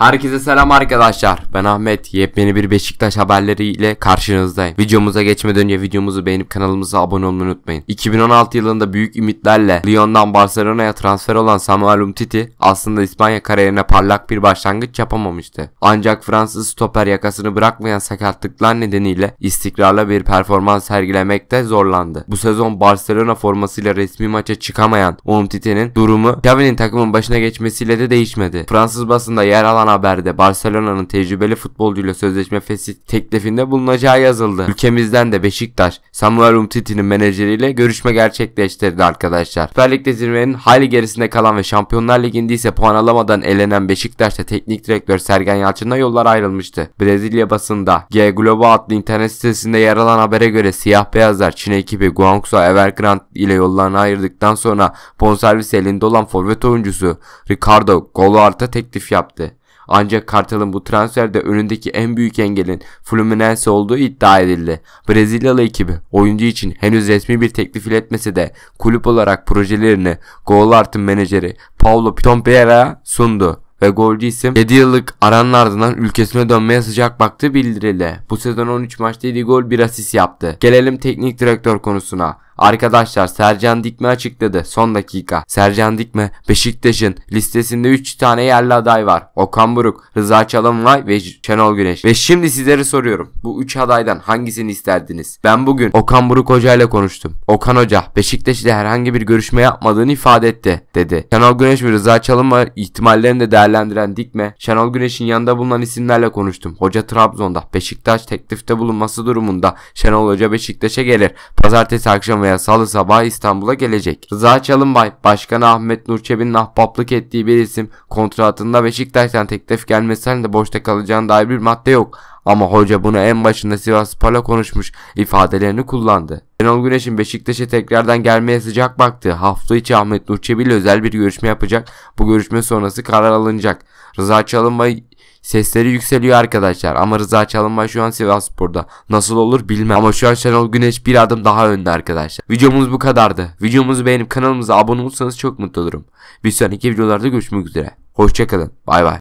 Herkese selam arkadaşlar. Ben Ahmet. Yepyeni bir Beşiktaş haberleriyle karşınızdayım. Videomuza geçmeden önce videomuzu beğenip kanalımıza abone olmayı unutmayın. 2016 yılında büyük ümitlerle Lyon'dan Barcelona'ya transfer olan Samuel Umtiti aslında İspanya kariyerine parlak bir başlangıç yapamamıştı. Ancak Fransız stoper yakasını bırakmayan sakatlıklar nedeniyle istikrarlı bir performans sergilemekte zorlandı. Bu sezon Barcelona formasıyla resmi maça çıkamayan Umtiti'nin durumu Xavi'nin takımın başına geçmesiyle de değişmedi. Fransız basında yer alan haberde Barcelona'nın tecrübeli futbolcuyla sözleşme fesih teklifinde bulunacağı yazıldı. Ülkemizden de Beşiktaş, Samuel Umtiti'nin menajeriyle görüşme gerçekleştirdi arkadaşlar. Süper Lig'de zirvenin hali gerisinde kalan ve Şampiyonlar Ligi'nde ise puan alamadan elenen Beşiktaş'ta teknik direktör Sergen Yalçın'la yollar ayrılmıştı. Brezilya basında G Globo adlı internet sitesinde yer alan habere göre siyah beyazlar Çin ekibi Guangzhou Evergrande ile yollarını ayırdıktan sonra bonservis elinde olan forvet oyuncusu Ricardo Goluart'a teklif yaptı. Ancak Kartal'ın bu transferde önündeki en büyük engelin Fluminense olduğu iddia edildi. Brezilyalı ekibi oyuncu için henüz resmi bir teklif iletmese de kulüp olarak projelerini Goal artın menajeri Paulo Pitompera'ya sundu ve golcü isim 7 yıllık aranın ardından ülkesine dönmeye sıcak baktı bildirildi. Bu sezon 13 maçta 7 gol 1 asist yaptı. Gelelim teknik direktör konusuna. Arkadaşlar Sercan Dikme açıkladı. Son dakika. Sercan Dikme Beşiktaş'ın listesinde 3 tane yerli aday var. Okan Buruk, Rıza Çalınmay ve Şenol Güneş. Ve şimdi sizlere soruyorum. Bu 3 adaydan hangisini isterdiniz? Ben bugün Okan Buruk Hoca ile konuştum. Okan Hoca Beşiktaş ile herhangi bir görüşme yapmadığını ifade etti dedi. Şenol Güneş ve Rıza Çalınmay ihtimallerini de değerlendiren Dikme, Şenol Güneş'in yanında bulunan isimlerle konuştum. Hoca Trabzon'da, Beşiktaş teklifte bulunması durumunda Şenol Hoca Beşiktaş'a gelir. Pazartesi akşamı açıklamaya salı sabah İstanbul'a gelecek. Rıza Çalınbay, Başkan Ahmet Nurçebi'nin ahbaplık ettiği bir isim kontratında Beşiktaş'tan teklif gelmesinden de boşta kalacağına dair bir madde yok. Ama hoca bunu en başında Sivas Spor'la konuşmuş ifadelerini kullandı. Şenol Güneş'in Beşiktaş'a tekrardan gelmeye sıcak baktığı hafta içi Ahmet Nurçebi ile özel bir görüşme yapacak. Bu görüşme sonrası karar alınacak. Rıza Çalınbay Sesleri yükseliyor arkadaşlar ama Rıza Çalınbay şu an Sivasspor'da. Nasıl olur bilmem ama şu an Şenol Güneş bir adım daha önde arkadaşlar. Videomuz bu kadardı. Videomuzu beğenip kanalımıza abone olursanız çok mutlu olurum. Bir sonraki videolarda görüşmek üzere. Hoşçakalın. Bay bay.